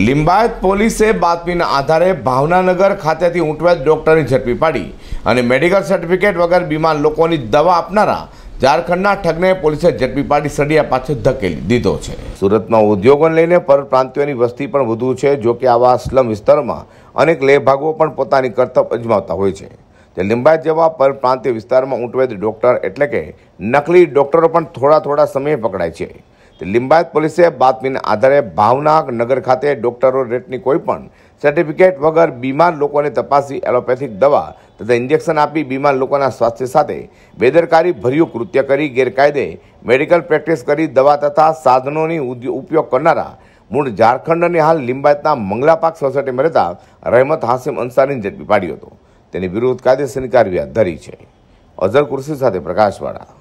લિંબાયત પોલીસે બાતમીના આધારે ભાવનાનગર ખાતેથી ઊંટવેદ ડોક્ટરની ઝડપી પાડી અને મેડિકલ સર્ટિફિકેટ વગર બીમાર લોકોની દવા આપનારા ઝારખંડના ઠગને પોલીસે ઝડપી પાડી સડિયા પાછળ ધકેલી દીધો છે સુરતમાં ઉદ્યોગોને લઈને પરપ્રાંતિયોની વસ્તી પણ વધુ છે જો કે આવા સ્લમ વિસ્તારમાં અનેક લેભાગો પણ પોતાની કરતબ અજમાવતા હોય છે તે લિંબાયત જેવા પરપ્રાંતિય વિસ્તારમાં ઊંટવેદ ડોક્ટર એટલે કે નકલી ડોક્ટરો પણ થોડા થોડા સમયે પકડાય છે લિંબાયત પોલીસે બાતમીના આધારે ભાવના નગર ખાતે ડોક્ટરો રેટની કોઈપણ સર્ટિફિકેટ વગર બીમાર લોકોને તપાસી એલોપેથિક દવા તથા ઇન્જેક્શન આપી બીમાર લોકોના સ્વાસ્થ્ય સાથે બેદરકારી ભર્યું કૃત્ય કરી ગેરકાયદે મેડિકલ પ્રેક્ટિસ કરી દવા તથા સાધનોની ઉપયોગ કરનારા મૂળ ઝારખંડની હાલ લિંબાયતના મંગલાપાક સોસાયટીમાં રહેતા રહેમત હાસિમ અંસારીને ઝડપી પાડ્યો હતો તેની વિરુદ્ધ કાયદેસરની કાર્યવાહી ધરી છે અઝર કુર્સી સાથે પ્રકાશવાળા